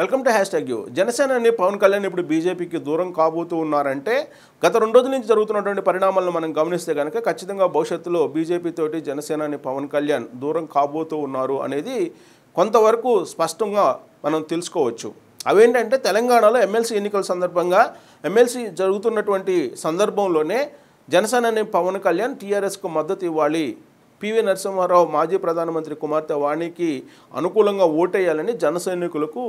welcome to hashtag you Janasena అని పవన్ కళ్యాణ్ ఇప్పుడు బీజేపీకి దూరం కాబోతూ ఉన్నారంటే గత రెండు రోజుల నుంచి జరుగుతున్నటువంటి పరిణామాలను మనం గమనిస్తే కనుక ఖచ్చితంగా భవిష్యత్తులో బీజేపీతోటి జనసేన అని పవన్ కళ్యాణ్ దూరం కాబోతూ ఉన్నారు అనేది కొంతవరకు స్పష్టంగా మనం తెలుసుకోవచ్చు అవేంటంటే తెలంగాణలో ఎమ్మెల్సీ ఎన్నికల సందర్భంగా ఎమ్మెల్సీ జరుగుతున్నటువంటి సందర్భంలోనే జనసేన పవన్ కళ్యాణ్ టీఆర్ఎస్కు మద్దతు ఇవ్వాలి పివి నరసింహారావు మాజీ ప్రధానమంత్రి కుమార్తె వాణికి అనుకూలంగా ఓటేయాలని జనసైనికులకు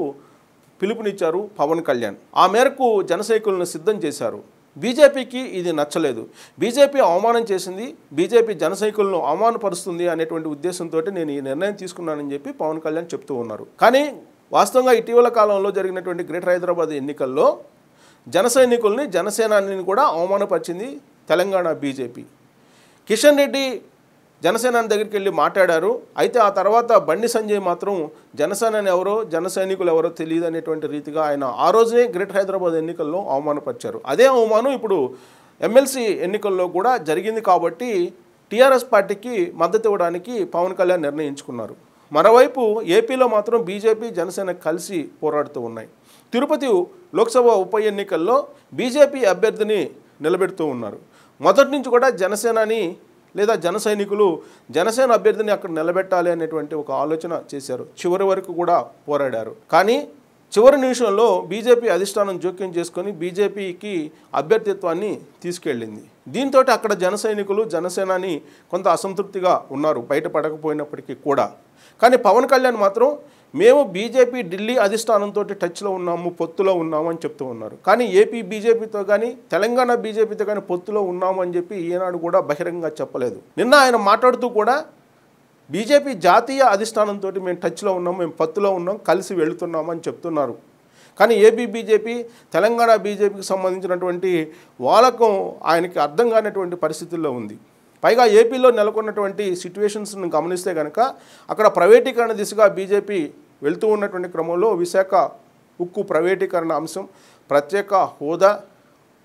పిలుపునిచ్చారు పవన్ కళ్యాణ్ ఆ మేరకు జనసైకులను సిద్ధం చేశారు బీజేపీకి ఇది నచ్చలేదు బీజేపీ అవమానం చేసింది బీజేపీ జనసైకులను అవమానపరుస్తుంది అనేటువంటి ఉద్దేశంతో నేను ఈ నిర్ణయం తీసుకున్నానని చెప్పి పవన్ కళ్యాణ్ చెప్తూ ఉన్నారు కానీ వాస్తవంగా ఇటీవల కాలంలో జరిగినటువంటి గ్రేటర్ హైదరాబాద్ ఎన్నికల్లో జన సైనికుల్ని కూడా అవమానపరిచింది తెలంగాణ బీజేపీ కిషన్ రెడ్డి జనసేన దగ్గరికి వెళ్ళి మాట్లాడారు అయితే ఆ తర్వాత బండి సంజయ్ మాత్రం జనసేన ఎవరో జన సైనికులు ఎవరో తెలియదు అనేటువంటి రీతిగా ఆయన ఆ రోజునే గ్రేటర్ హైదరాబాద్ ఎన్నికల్లో అవమానపరిచారు అదే అవమానం ఇప్పుడు ఎమ్మెల్సీ ఎన్నికల్లో కూడా జరిగింది కాబట్టి టీఆర్ఎస్ పార్టీకి మద్దతు ఇవ్వడానికి పవన్ కళ్యాణ్ నిర్ణయించుకున్నారు మరోవైపు ఏపీలో మాత్రం బీజేపీ జనసేన కలిసి పోరాడుతూ ఉన్నాయి తిరుపతి లోక్సభ ఉప ఎన్నికల్లో బీజేపీ అభ్యర్థిని నిలబెడుతూ ఉన్నారు మొదటి నుంచి కూడా జనసేనని లేదా జన సైనికులు జనసేన అభ్యర్థిని అక్కడ నిలబెట్టాలి అనేటువంటి ఒక ఆలోచన చేశారు చివరి వరకు కూడా పోరాడారు కానీ చివరి నిమిషంలో బీజేపీ అధిష్టానం జోక్యం చేసుకొని బీజేపీకి అభ్యర్థిత్వాన్ని తీసుకెళ్ళింది దీంతో అక్కడ జన సైనికులు జనసేనాని కొంత అసంతృప్తిగా ఉన్నారు బయటపడకపోయినప్పటికీ కూడా కానీ పవన్ కళ్యాణ్ మాత్రం మేము బీజేపీ ఢిల్లీ అధిష్టానంతో టచ్లో ఉన్నాము పొత్తులో ఉన్నాము అని చెప్తూ ఉన్నారు కానీ ఏపీ బీజేపీతో కానీ తెలంగాణ బీజేపీతో కానీ పొత్తులో ఉన్నాము అని చెప్పి ఈనాడు కూడా బహిరంగంగా చెప్పలేదు నిన్న ఆయన మాట్లాడుతూ కూడా బీజేపీ జాతీయ అధిష్టానంతో మేము టచ్లో ఉన్నాం మేము పత్తులో ఉన్నాం కలిసి వెళుతున్నాం అని చెప్తున్నారు కానీ ఏపీ బీజేపీ తెలంగాణ బీజేపీకి సంబంధించినటువంటి వాళ్ళకం ఆయనకి అర్థం కానటువంటి పరిస్థితుల్లో ఉంది పైగా ఏపీలో నెలకొన్నటువంటి సిట్యువేషన్స్ను గమనిస్తే కనుక అక్కడ ప్రైవేటీకరణ దిశగా బీజేపీ వెళ్తూ ఉన్నటువంటి క్రమంలో విశాఖ ఉక్కు ప్రైవేటీకరణ అంశం ప్రత్యేక హోదా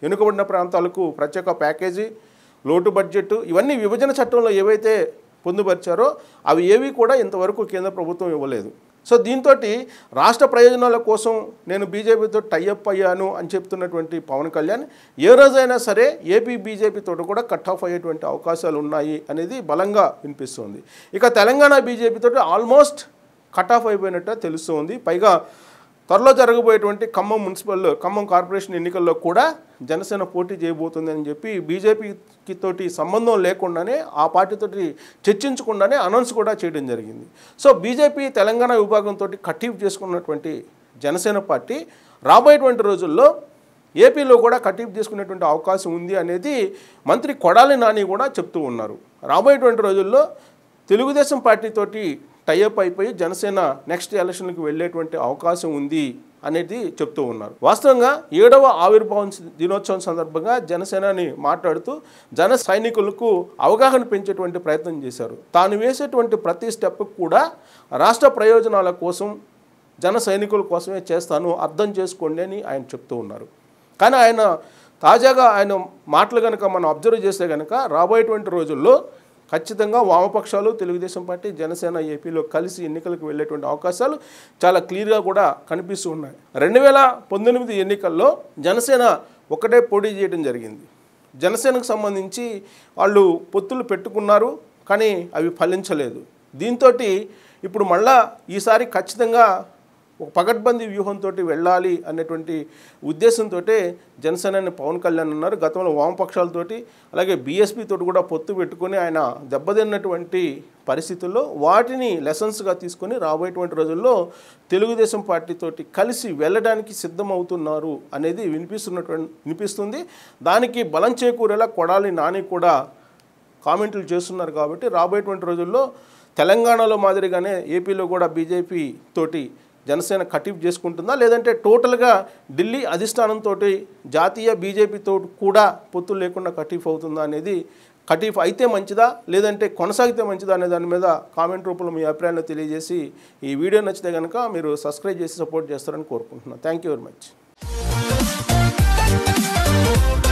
వెనుకబడిన ప్రాంతాలకు ప్రత్యేక ప్యాకేజీ లోటు బడ్జెట్ ఇవన్నీ విభజన చట్టంలో ఏవైతే పొందుపరిచారో అవి ఏవి కూడా ఇంతవరకు కేంద్ర ప్రభుత్వం ఇవ్వలేదు సో దీంతో రాష్ట్ర ప్రయోజనాల కోసం నేను బీజేపీతో టైఅప్ అయ్యాను అని చెప్తున్నటువంటి పవన్ కళ్యాణ్ ఏ రోజైనా సరే ఏపీ బీజేపీతో కూడా కట్ ఆఫ్ అయ్యేటువంటి అవకాశాలు ఉన్నాయి అనేది బలంగా వినిపిస్తుంది ఇక తెలంగాణ బీజేపీతో ఆల్మోస్ట్ కట్ ఆఫ్ అయిపోయినట్టు తెలుస్తుంది పైగా త్వరలో జరగబోయేటువంటి ఖమ్మం మున్సిపల్ ఖమ్మం కార్పొరేషన్ ఎన్నికల్లో కూడా జనసేన పోటీ చేయబోతుందని చెప్పి బీజేపీకి తోటి సంబంధం లేకుండానే ఆ పార్టీతోటి చర్చించకుండానే అనౌన్స్ కూడా చేయడం జరిగింది సో బీజేపీ తెలంగాణ విభాగంతో కట్టిఫ్ చేసుకున్నటువంటి జనసేన పార్టీ రాబోయేటువంటి రోజుల్లో ఏపీలో కూడా కట్టింపు తీసుకునేటువంటి అవకాశం ఉంది అనేది మంత్రి కొడాలి నాని కూడా చెప్తూ ఉన్నారు రాబోయేటువంటి రోజుల్లో తెలుగుదేశం పార్టీతోటి టైఅప్ అయిపోయి జనసేన నెక్స్ట్ ఎలక్షన్కి వెళ్ళేటువంటి అవకాశం ఉంది అనేది చెప్తూ ఉన్నారు వాస్తవంగా ఏడవ ఆవిర్భావం దినోత్సవం సందర్భంగా జనసేనని మాట్లాడుతూ జన సైనికులకు అవగాహన పెంచేటువంటి ప్రయత్నం చేశారు తాను వేసేటువంటి ప్రతి స్టెప్ కూడా రాష్ట్ర ప్రయోజనాల కోసం జన సైనికుల కోసమే చేస్తాను అర్థం చేసుకోండి అని ఆయన చెప్తూ ఉన్నారు కానీ ఆయన తాజాగా ఆయన మాటలు కనుక మనం అబ్జర్వ్ చేస్తే కనుక రాబోయేటువంటి రోజుల్లో ఖచ్చితంగా వామపక్షాలు తెలుగుదేశం పార్టీ జనసేన ఏపీలో కలిసి ఎన్నికలకు వెళ్ళేటువంటి అవకాశాలు చాలా క్లియర్గా కూడా కనిపిస్తూ ఉన్నాయి రెండు వేల పంతొమ్మిది ఎన్నికల్లో జనసేన ఒకటే పోటీ చేయడం జరిగింది జనసేనకు సంబంధించి వాళ్ళు పొత్తులు పెట్టుకున్నారు కానీ అవి ఫలించలేదు దీంతో ఇప్పుడు మళ్ళా ఈసారి ఖచ్చితంగా ఒక పగడ్బందీ వ్యూహంతో వెళ్ళాలి అనేటువంటి ఉద్దేశంతో జనసేన అని పవన్ కళ్యాణ్ ఉన్నారు గతంలో వామపక్షాలతోటి అలాగే బీఎస్పీతో కూడా పొత్తు పెట్టుకుని ఆయన దెబ్బతిన్నటువంటి పరిస్థితుల్లో వాటిని లెసన్స్గా తీసుకొని రాబోయేటువంటి రోజుల్లో తెలుగుదేశం పార్టీతోటి కలిసి వెళ్ళడానికి సిద్ధమవుతున్నారు అనేది వినిపిస్తున్నటువంటి వినిపిస్తుంది దానికి బలం చేకూరేలా కొడాలి నాని కూడా కామెంట్లు చేస్తున్నారు కాబట్టి రాబోయేటువంటి రోజుల్లో తెలంగాణలో మాదిరిగానే ఏపీలో కూడా బీజేపీ తోటి జనసేన కటిఫ్ చేసుకుంటుందా లేదంటే టోటల్గా ఢిల్లీ అధిష్టానంతో జాతీయ బీజేపీతో కూడా పొత్తులు లేకుండా కటిఫ్ అవుతుందా అనేది కటిఫ్ అయితే మంచిదా లేదంటే కొనసాగితే మంచిదా అనే దాని మీద కామెంట్ రూపంలో మీ అభిప్రాయాన్ని తెలియజేసి ఈ వీడియో నచ్చితే కనుక మీరు సబ్స్క్రైబ్ చేసి సపోర్ట్ చేస్తారని కోరుకుంటున్నాను థ్యాంక్ యూ వెరీ మచ్